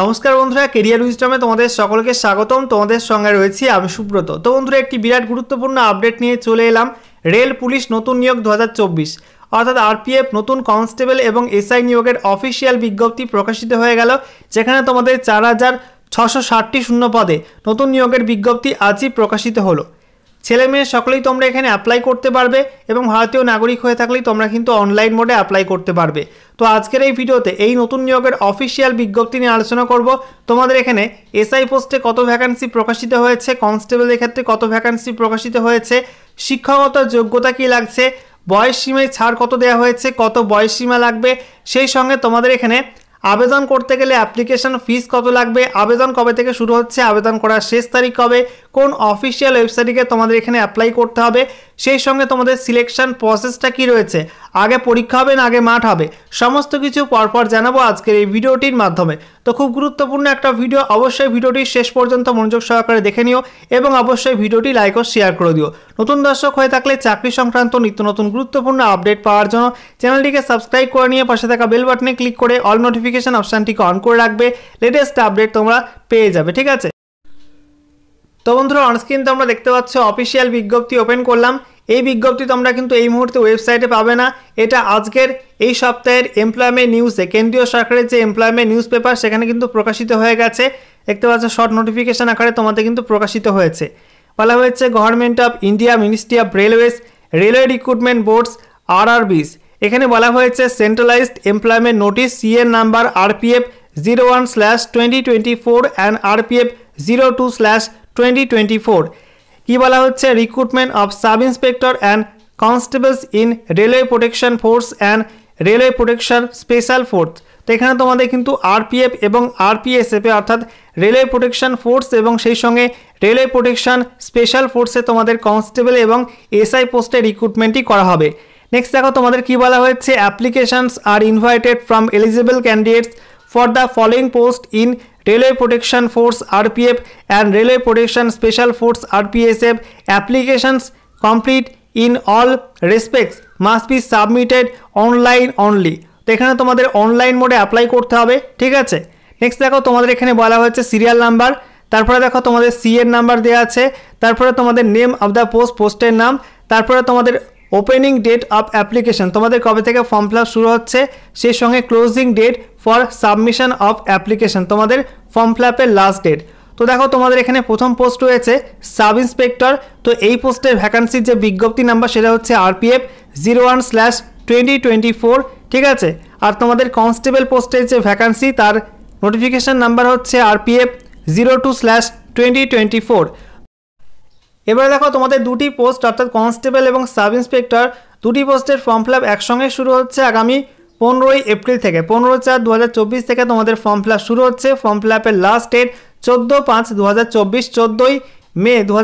নমস্কার বন্ধুরা কেরিয়ার উইস্টমে তোমাদের সকলকে স্বাগতম তোমাদের সঙ্গে রয়েছি আমি সুব্রত তো বন্ধুরা একটি বিরাট গুরুত্বপূর্ণ আপডেট নিয়ে চলে এলাম রেল পুলিশ নতুন নিয়োগ দু অর্থাৎ আরপিএফ নতুন কনস্টেবল এবং এসআই নিয়োগের অফিসিয়াল বিজ্ঞপ্তি প্রকাশিত হয়ে গেল যেখানে তোমাদের চার হাজার ছশো ষাটটি শূন্য পদে নতুন নিয়োগের বিজ্ঞপ্তি আজই প্রকাশিত হলো ছেলে মেয়ে সকলেই তোমরা এখানে অ্যাপ্লাই করতে পারবে এবং ভারতীয় নাগরিক হয়ে থাকলেই তোমরা কিন্তু অনলাইন মোডে অ্যাপ্লাই করতে পারবে তো আজকের এই ভিডিওতে এই নতুন নিয়োগের অফিসিয়াল বিজ্ঞপ্তি নিয়ে আলোচনা করব তোমাদের এখানে এসআই পোস্টে কত ভ্যাকান্সি প্রকাশিত হয়েছে কনস্টেবলের ক্ষেত্রে কত ভ্যাকান্সি প্রকাশিত হয়েছে শিক্ষাগত যোগ্যতা কি লাগছে বয়স সীমায় ছাড় কত দেওয়া হয়েছে কত বয়স সীমা লাগবে সেই সঙ্গে তোমাদের এখানে আবেদন করতে গেলে অ্যাপ্লিকেশন ফিস কত লাগবে আবেদন কবে থেকে শুরু হচ্ছে আবেদন করার শেষ তারিখ কবে কোন অফিসিয়াল ওয়েবসাইটে তোমাদের এখানে অ্যাপ্লাই করতে হবে সেই সঙ্গে তোমাদের সিলেকশন প্রসেসটা কি রয়েছে আগে পরীক্ষা হবে না আগে মাঠ হবে সমস্ত কিছু পরপর জানাবো আজকের এই ভিডিওটির মাধ্যমে তো খুব গুরুত্বপূর্ণ একটা ভিডিও অবশ্যই ভিডিওটি শেষ পর্যন্ত মনোযোগ সহকারে দেখে নিও এবং অবশ্যই ভিডিওটি লাইক ও শেয়ার করে দিও নতুন দর্শক হয়ে থাকলে চাকরি সংক্রান্ত নিত্য নতুন গুরুত্বপূর্ণ আপডেট পাওয়ার জন্য চ্যানেলটিকে সাবস্ক্রাইব করে নিয়ে পাশে থাকা বেল বাটনে ক্লিক করে অল নোটিফিকেশান অপশানটিকে অন করে রাখবে লেটেস্ট আপডেট তোমরা পেয়ে যাবে ঠিক আছে তো বন্ধুরা অনস্ক্রিন তোমরা দেখতে পাচ্ছ অফিসিয়াল বিজ্ঞপ্তি ওপেন করলাম এই বিজ্ঞপ্তি তোমরা কিন্তু এই মুহূর্তে ওয়েবসাইটে পাবে না এটা আজকের এই সপ্তাহের এমপ্লয়মেন্ট নিউজে কেন্দ্রীয় সরকারের যে এমপ্লয়মেন্ট নিউজ পেপার সেখানে কিন্তু প্রকাশিত হয়ে গেছে দেখতে পাচ্ছ শর্ট নোটিফিকেশান আকারে তোমাদের কিন্তু প্রকাশিত হয়েছে বলা হয়েছে government of India ministry of railways railway recruitment boards RRBs এখানে বলা হয়েছে centralised employment notice CEN number RPF zero one slash twenty twenty four and RPF zero two slash twenty twenty four কী বলা হচ্ছে recruitment of sub inspector and constables in railway protection force and railway protection special force তো এখানে তোমাদের কিন্তু RPF এবং আরপিএসএফে অর্থাৎ railway protection force এবং সেই সঙ্গে রেলওয়ে প্রোটেকশন স্পেশাল ফোর্সে তোমাদের কনস্টেবল এবং এসআই পোস্টে রিক্রুটমেন্টই করা হবে নেক্সট দেখো তোমাদের কি বলা হয়েছে applications are invited from eligible candidates for the following post in Railway Protection Force RPF and Railway Protection Special Force RPSF applications complete in all respects must be submitted online only তো এখানে তোমাদের online মোডে apply করতে হবে ঠিক আছে next দেখো তোমাদের এখানে বলা হয়েছে সিরিয়াল নাম্বার তারপরে দেখো তোমাদের সি এর নাম্বার দেওয়া আছে তারপরে তোমাদের নেম অফ দ্য পোস্ট পোস্টের নাম তারপরে তোমাদের ওপেনিং ডেট অফ অ্যাপ্লিকেশন তোমাদের কবে থেকে ফর্ম ফিল শুরু হচ্ছে সেই সঙ্গে closing date for submission of application তোমাদের ফর্ম ফিল লাস্ট ডেট তো দেখো তোমাদের এখানে প্রথম পোস্ট রয়েছে সাব ইন্সপেক্টর তো এই পোস্টের ভ্যাকান্সির যে বিজ্ঞপ্তি নাম্বার সেটা হচ্ছে RPF zero one slash twenty twenty four ঠিক আছে আর তোমাদের কনস্টেবল পোস্টের যে ভ্যাকান্সি তার নোটিফিকেশান নাম্বার হচ্ছে RPF zero two slash twenty twenty four এবারে দেখো তোমাদের দুটি পোস্ট অর্থাৎ কনস্টেবল এবং সাব ইন্সপেক্টর দুটি পোস্টের ফর্ম ফিল আপ একসঙ্গে শুরু হচ্ছে আগামী পনেরোই এপ্রিল থেকে পনেরো চার দু থেকে তোমাদের ফর্ম ফিল শুরু হচ্ছে ফর্ম ফিল আপের লাস্ট ডেট চোদ্দো পাঁচ দু হাজার চব্বিশ মে দু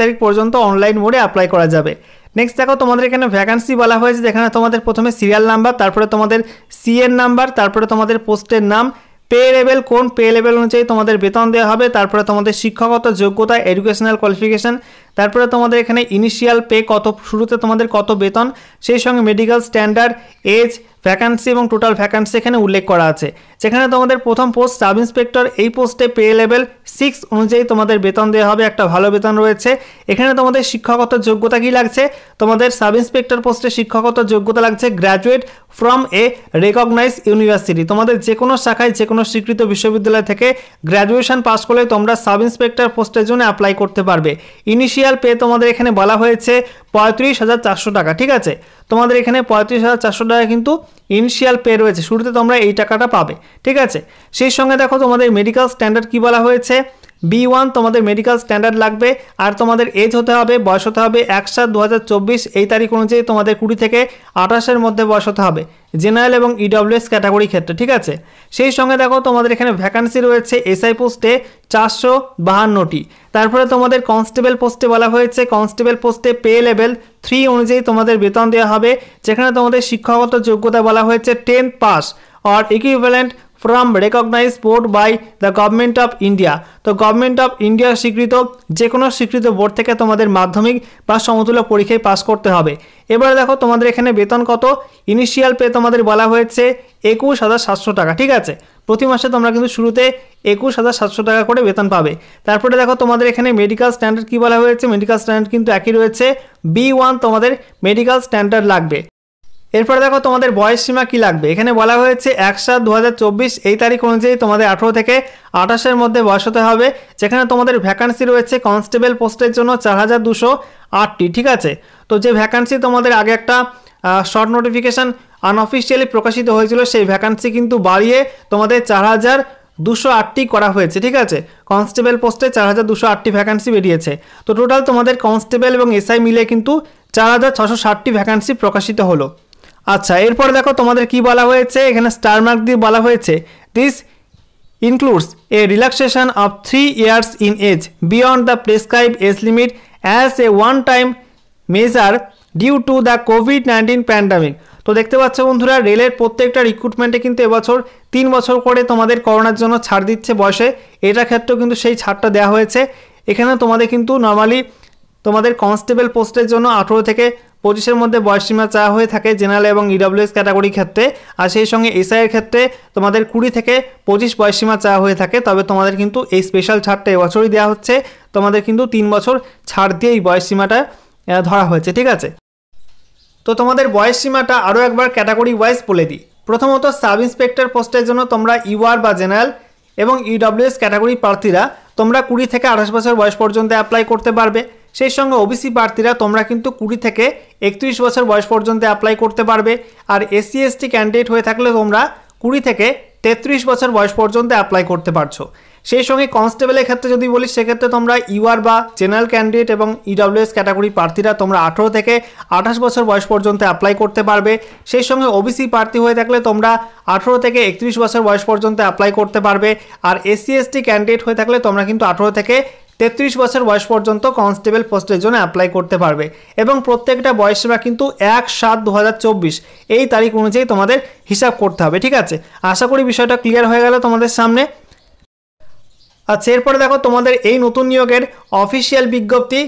তারিখ পর্যন্ত অনলাইন মোডে অ্যাপ্লাই করা যাবে নেক্সট দেখো তোমাদের এখানে ভ্যাকান্সি বলা হয়েছে যেখানে তোমাদের প্রথমে সিরিয়াল নাম্বার তারপরে তোমাদের সিএন নাম্বার তারপরে তোমাদের পোস্টের নাম পে লেভেল কোন পে লেভেল অনুযায়ী তোমাদের বেতন দেওয়া হবে তারপরে তোমাদের শিক্ষাগত যোগ্যতা এডুকেশনাল কোয়ালিফিকেশান তারপরে তোমাদের এখানে ইনিশিয়াল পে কত শুরুতে তোমাদের কত বেতন সেই সঙ্গে মেডিকেল স্ট্যান্ডার্ড এজ ভ্যাকান্সি এবং টোটাল ভ্যাকান্সি এখানে উল্লেখ করা আছে যেখানে তোমাদের প্রথম পোস্ট সাব ইন্সপেক্টর এই পোস্টে পে লেভেল সিক্স অনুযায়ী তোমাদের বেতন দেওয়া হবে একটা ভালো বেতন রয়েছে এখানে তোমাদের শিক্ষাগত যোগ্যতা কী লাগছে তোমাদের সাব ইন্সপেক্টর পোস্টে শিক্ষাগত যোগ্যতা লাগছে graduate from a recognise university তোমাদের যে কোনো শাখায় যে কোনো স্বীকৃত বিশ্ববিদ্যালয় থেকে গ্র্যাজুয়েশন পাস করলে তোমরা সাব ইন্সপেক্টর পোস্টের জন্য অ্যাপ্লাই করতে পারবে ইনিশিয়াল ইনিশিয়াল পে তোমাদের এখানে বলা হয়েছে পঁয়ত্রিশ হাজার চারশো টাকা ঠিক আছে তোমাদের এখানে পঁয়ত্রিশ হাজার চারশো টাকা কিন্তু ইনিশিয়াল পে রয়েছে শুরুতে তোমরা এই টাকাটা পাবে ঠিক আছে সেই সঙ্গে দেখো তোমাদের মেডিকেল স্ট্যান্ডার্ড কী বলা হয়েছে বি ওয়ান তোমাদের মেডিকেল স্ট্যান্ডার্ড লাগবে আর তোমাদের এজ হতে হবে বয়স হতে হবে এক সাত দু এই তারিখ অনুযায়ী তোমাদের কুড়ি থেকে আঠাশের মধ্যে বয়স হতে হবে জেনারেল এবং ইডব্লিউএস e ক্যাটাগরি ক্ষেত্রে ঠিক আছে সেই সঙ্গে দেখো তোমাদের এখানে ভ্যাকান্সি রয়েছে এসআই পোস্টে চারশো বাহান্নটি তারপরে তোমাদের কনস্টেবল পোস্টে বলা হয়েছে কনস্টেবল পোস্টে পে লেভেল থ্রি অনুযায়ী তোমাদের বেতন দেওয়া হবে যেখানে তোমাদের শিক্ষাগত যোগ্যতা বলা হয়েছে tenth pass or equivalent from recognise board by the government of India তো গভর্নমেন্ট অফ ইন্ডিয়া স্বীকৃত যে কোনো স্বীকৃত বোর্ড থেকে তোমাদের মাধ্যমিক বা সমতুল্য পরীক্ষায় পাস করতে হবে এবারে দেখো তোমাদের এখানে বেতন কত ইনিশিয়াল পে তোমাদের বলা হয়েছে একুশ হাজার সাতশো টাকা ঠিক আছে প্রতি মাসে তোমরা কিন্তু শুরুতে একুশ হাজার সাতশো টাকা করে বেতন পাবে তারপরে দেখো তোমাদের এখানে মেডিকেল স্ট্যান্ডার্ড কী বলা হয়েছে মেডিকেল স্ট্যান্ডার্ড কিন্তু একই রয়েছে বি ওয়ান তোমাদের মেডিকেল স্ট্যান্ডার্ড লাগবে এরপরে দেখো তোমাদের বয়স সীমা কি লাগবে এখানে বলা হয়েছে এক সাত দু এই তারিখ অনুযায়ী তোমাদের আঠেরো থেকে আঠাশের মধ্যে বয়স হতে হবে যেখানে তোমাদের ভ্যাকান্সি রয়েছে কনস্টেবল পোস্টের জন্য চার হাজার দুশো আটটি ঠিক আছে তো যে ভ্যাকান্সি তোমাদের আগে একটা শর্ট নোটিফিকেশান আনঅফিসিয়ালি প্রকাশিত হয়েছিল সেই ভ্যাকান্সি কিন্তু বাড়িয়ে তোমাদের চার হাজার দুশো আটটি করা হয়েছে ঠিক আছে কনস্টেবল পোস্টে চার হাজার দুশো আটটি ভ্যাকান্সি বেরিয়েছে তো টোটাল তোমাদের কনস্টেবল এবং এসআই মিলে কিন্তু চার হাজার ছশো ষাটটি ভ্যাকান্সি প্রকাশিত হলো আচ্ছা এরপর দেখো তোমাদের কি বলা হয়েছে এখানে স্টার মার্ক দিয়ে বলা হয়েছে this includes a relaxation of three years in age beyond the prescribe age limit as a one time measure due to the COVID nineteen pandemic তো দেখতে পাচ্ছ বন্ধুরা রেলের প্রত্যেকটা রিক্রুটমেন্টে কিন্তু এবছর তিন বছর করে তোমাদের করোনার জন্য ছাড় দিচ্ছে বয়সে এটা ক্ষেত্রেও কিন্তু সেই ছাড়টা দেওয়া হয়েছে এখানে তোমাদের কিন্তু নর্মালি তোমাদের কনস্টেবল পোস্টের জন্য আঠেরো থেকে পঁচিশের মধ্যে বয়সীমা চা হয়ে থাকে জেনারেল এবং ইডব্লিউএস e ক্যাটাগরি ক্ষেত্রে আর সেই সঙ্গে এসআইয়ের ক্ষেত্রে তোমাদের কুড়ি থেকে পঁচিশ বয়সীমা চা হয়ে থাকে তবে তোমাদের কিন্তু এই স্পেশাল ছাড়টা এবছরই দেওয়া হচ্ছে তোমাদের কিন্তু তিন বছর ছাড় দিয়ে এই বয়সীমাটা ধরা হয়েছে ঠিক আছে তো তোমাদের বয়সীমাটা আরও একবার ক্যাটাগরি ওয়াইজ বলে দিই প্রথমত সাব ইন্সপেক্টর পোস্টের জন্য তোমরা ইউআর e বা জেনারেল এবং ইডব্লিউএস e ক্যাটাগরি প্রার্থীরা তোমরা কুড়ি থেকে আঠাশ বছর বয়স পর্যন্ত অ্যাপ্লাই করতে পারবে সেই সঙ্গে ওবিসি প্রার্থীরা তোমরা কিন্তু কুড়ি থেকে একত্রিশ বছর বয়স পর্যন্ত অ্যাপ্লাই করতে পারবে আর এসসি এসটি ক্যান্ডিডেট হয়ে থাকলে তোমরা কুড়ি থেকে তেত্রিশ বছর বয়স পর্যন্ত অ্যাপ্লাই করতে পারছো সেই সঙ্গে কনস্টেবলের ক্ষেত্রে যদি বলি সেক্ষেত্রে তোমরা ইউআর বা জেনারেল ক্যান্ডিডেট এবং ইডাব্লিউএস e ক্যাটাগরি প্রার্থীরা তোমরা আঠেরো থেকে আঠাশ বছর বয়স পর্যন্ত অ্যাপ্লাই করতে পারবে সেই সঙ্গে ওবিসি প্রার্থী হয়ে থাকলে তোমরা আঠেরো থেকে একত্রিশ বছর বয়স পর্যন্ত অ্যাপ্লাই করতে পারবে আর এসসি এসটি ক্যান্ডিডেট হয়ে থাকলে তোমরা কিন্তু আঠেরো থেকে তেত্রিশ বছর বয়স পর্যন্ত কনস্টেবল পোস্টের জন্য অ্যাপ্লাই করতে পারবে এবং প্রত্যেকটা বয়সসীমা কিন্তু এক সাত দু এই তারিখ অনুযায়ী তোমাদের হিসাব করতে হবে ঠিক আছে আশা করি বিষয়টা ক্লিয়ার হয়ে গেল তোমাদের সামনে আচ্ছা এরপরে দেখো তোমাদের এই নতুন নিয়োগের অফিসিয়াল বিজ্ঞপ্তি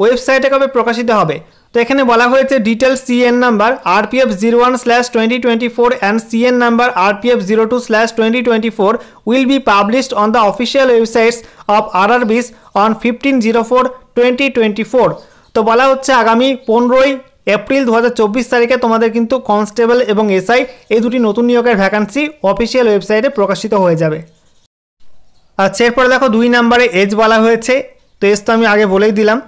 ওয়েবসাইটে কবে প্রকাশিত হবে তো এখানে বলা হয়েছে detail CEN number RPF zero one slash twenty twenty four and CEN number RPF zero two slash twenty twenty four will be published on the official websites of RRBs on fifteen zero four twenty twenty four তো বলা হচ্ছে আগামী পনেরোই April দু হাজার চব্বিশ তারিখে তোমাদের কিন্তু কনস্টেবল এবং এসআই এই দুটি নতুন নিয়োগের ভ্যাকান্সি অফিসিয়াল ওয়েবসাইটে প্রকাশিত হয়ে যাবে আচ্ছা এরপরে দেখো দুই নাম্বারে এজ বলা হয়েছে তো এজ তো আমি আগে বলেই দিলাম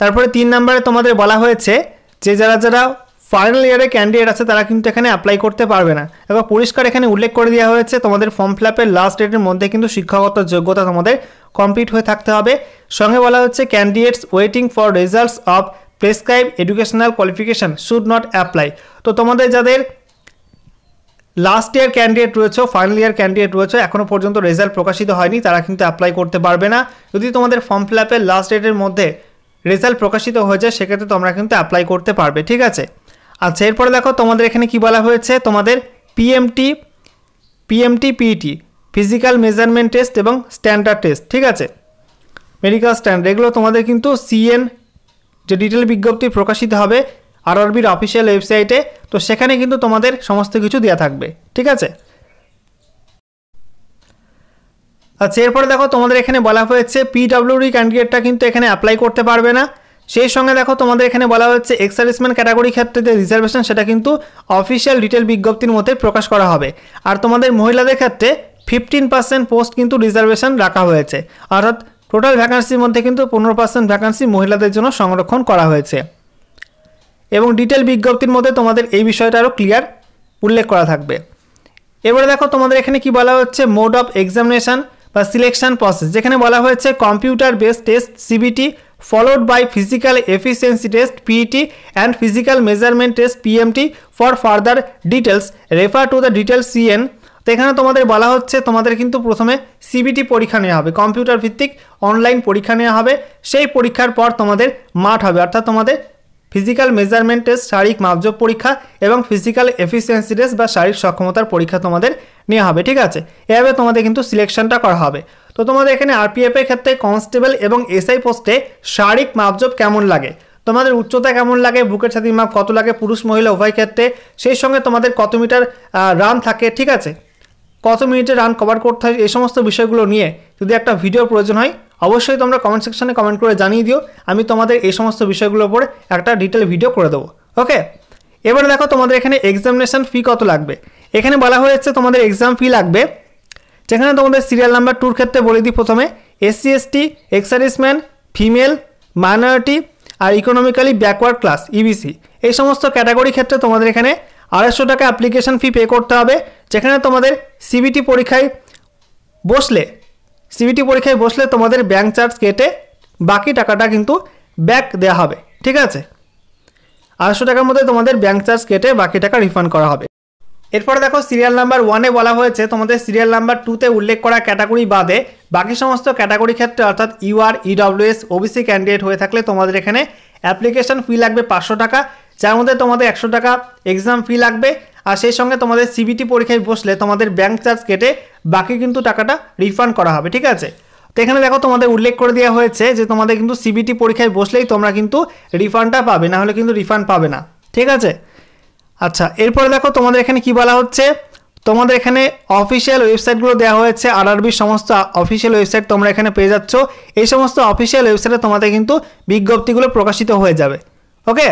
তারপরে তিন নাম্বারে তোমাদের বলা হয়েছে যে যারা যারা ফাইনাল ইয়ারে ক্যান্ডিডেট আছে তারা কিন্তু এখানে অ্যাপ্লাই করতে পারবে না এবার পরিষ্কার এখানে উল্লেখ করে দেওয়া হয়েছে তোমাদের ফর্ম ফিলাপের লাস্ট ডেটের মধ্যে কিন্তু শিক্ষাগত যোগ্যতা তোমাদের কমপ্লিট হয়ে থাকতে হবে সঙ্গে বলা হচ্ছে candidates waiting for results of prescribe educational qualification should not apply তো তোমাদের যাদের লাস্ট ইয়ার ক্যান্ডিডেট রয়েছে ফাইনাল ইয়ার ক্যান্ডিডেট রয়েছে এখনও পর্যন্ত রেজাল্ট প্রকাশিত হয়নি তারা কিন্তু অ্যাপ্লাই করতে পারবে না যদি তোমাদের ফর্ম ফিল আপের লাস্ট ডেটের মধ্যে রেজাল্ট প্রকাশিত হয়ে যায় সেক্ষেত্রে তোমরা কিন্তু অ্যাপ্লাই করতে পারবে ঠিক আছে আচ্ছা এরপরে দেখো তোমাদের এখানে কি বলা হয়েছে তোমাদের PMT PMT PET physical measurement test এবং স্ট্যান্ডার্ড টেস্ট ঠিক আছে মেডিকেল স্ট্যান্ডার্ড এগুলো তোমাদের কিন্তু সিএন যে ডিটেল বিজ্ঞপ্তি প্রকাশিত হবে আরআরবির অফিসিয়াল ওয়েবসাইটে তো সেখানে কিন্তু তোমাদের সমস্ত কিছু দেওয়া থাকবে ঠিক আছে আচ্ছা এরপরে দেখো তোমাদের এখানে বলা হয়েছে পিডাব্লিউডি ক্যান্ডিডেটটা কিন্তু এখানে অ্যাপ্লাই করতে পারবে না সেই সঙ্গে দেখো তোমাদের এখানে বলা হয়েছে এক্সার্ভিসম্যান ক্যাটাগরি ক্ষেত্রে যে রিজার্ভেশন সেটা কিন্তু অফিসিয়াল ডিটেল বিজ্ঞপ্তির মধ্যে প্রকাশ করা হবে আর তোমাদের মহিলাদের ক্ষেত্রে ফিফটিন পার্সেন্ট পোস্ট কিন্তু রিজার্ভেশন রাখা হয়েছে অর্থাৎ টোটাল ভ্যাকান্সির মধ্যে কিন্তু পনেরো পার্সেন্ট ভ্যাকান্সি মহিলাদের জন্য সংরক্ষণ করা হয়েছে এবং ডিটেল বিজ্ঞপ্তির মধ্যে তোমাদের এই বিষয়টা আরও ক্লিয়ার উল্লেখ করা থাকবে এবারে দেখো তোমাদের এখানে কি বলা হচ্ছে মোড অফ এক্সামিনেশান বা সিলেকশান প্রসেস যেখানে বলা হয়েছে computer base test CBT followed by physical efficiency test PET and physical measurement test PMT for further details refer to the details CEN তো এখানে তোমাদের বলা হচ্ছে তোমাদের কিন্তু প্রথমে সিবিটি পরীক্ষা নেওয়া হবে কম্পিউটার ভিত্তিক অনলাইন পরীক্ষা নেওয়া হবে সেই পরীক্ষার পর তোমাদের মাঠ হবে অর্থাৎ তোমাদের ফিজিক্যাল মেজারমেন্ট টেস্ট শারীরিক মাপজব পরীক্ষা এবং ফিজিক্যাল এফিসিয়েন্সি টেস্ট বা শারীরিক সক্ষমতার পরীক্ষা তোমাদের নেওয়া হবে ঠিক আছে এভাবে তোমাদের কিন্তু সিলেকশনটা করা হবে তো তোমাদের এখানে আরপিএফ এর ক্ষেত্রে কনস্টেবল এবং এসআই পোস্টে শারীরিক মাপজব কেমন লাগে তোমাদের উচ্চতা কেমন লাগে বুকের ছাতির মাপ কত লাগে পুরুষ মহিলা উভয় ক্ষেত্রে সেই সঙ্গে তোমাদের কত মিটার রান থাকে ঠিক আছে কত মিনিটে রান কভার করতে হয় এই সমস্ত বিষয়গুলো নিয়ে যদি একটা ভিডিও প্রয়োজন হয় অবশ্যই তোমরা কমেন্ট সেকশানে কমেন্ট করে জানিয়ে দিও আমি তোমাদের এই সমস্ত বিষয়গুলোর উপরে একটা ডিটেল ভিডিও করে দেবো ওকে এবারে দেখো তোমাদের এখানে এক্সামিনেশান ফি কত লাগবে এখানে বলা হয়েছে তোমাদের এক্সাম ফি লাগবে যেখানে তোমাদের সিরিয়াল নাম্বার টুর ক্ষেত্রে বলে দিই প্রথমে SC ST exserviceman female minority আর ইকোনমিক্যালি ব্যাকওয়ার্ড ক্লাস ইবিসি এই সমস্ত ক্যাটাগরি ক্ষেত্রে তোমাদের এখানে আড়াইশো টাকা অ্যাপ্লিকেশান ফি পে করতে হবে যেখানে তোমাদের সিবিটি পরীক্ষায় বসলে সিবিটি পরীক্ষায় বসলে তোমাদের ব্যাঙ্ক চার্জ কেটে বাকি টাকাটা কিন্তু ব্যাক দেওয়া হবে ঠিক আছে আড়াইশো টাকার মধ্যে তোমাদের ব্যাঙ্ক চার্জ কেটে বাকি টাকা রিফান্ড করা হবে এরপরে দেখো সিরিয়াল নাম্বার ওয়ানে বলা হয়েছে তোমাদের সিরিয়াল নাম্বার টুতে উল্লেখ করা ক্যাটাগরি বাদে বাকি সমস্ত ক্যাটাগরি ক্ষেত্রে অর্থাৎ ইউআর ইডব্লিউএস ওবিসি ক্যান্ডিডেট হয়ে থাকলে তোমাদের এখানে অ্যাপ্লিকেশন ফি লাগবে পাঁচশো টাকা যার মধ্যে তোমাদের একশো টাকা এক্সাম ফি লাগবে আর সেই সঙ্গে তোমাদের সিবিটি পরীক্ষায় বসলে তোমাদের ব্যাঙ্ক চার্জ কেটে বাকি কিন্তু টাকাটা রিফান্ড করা হবে ঠিক আছে তো এখানে দেখো তোমাদের উল্লেখ করে দেওয়া হয়েছে যে তোমাদের কিন্তু সিবিটি পরীক্ষায় বসলেই তোমরা কিন্তু রিফান্ডটা পাবে না হলে কিন্তু রিফান্ড পাবে না ঠিক আছে আচ্ছা এরপরে দেখো তোমাদের এখানে কি বলা হচ্ছে তোমাদের এখানে অফিসিয়াল ওয়েবসাইটগুলো দেওয়া হয়েছে আর আরবির সমস্ত অফিসিয়াল ওয়েবসাইট তোমরা এখানে পেয়ে যাচ্ছ এই সমস্ত অফিসিয়াল ওয়েবসাইটে তোমাদের কিন্তু বিজ্ঞপ্তিগুলো প্রকাশিত হয়ে যাবে ওকে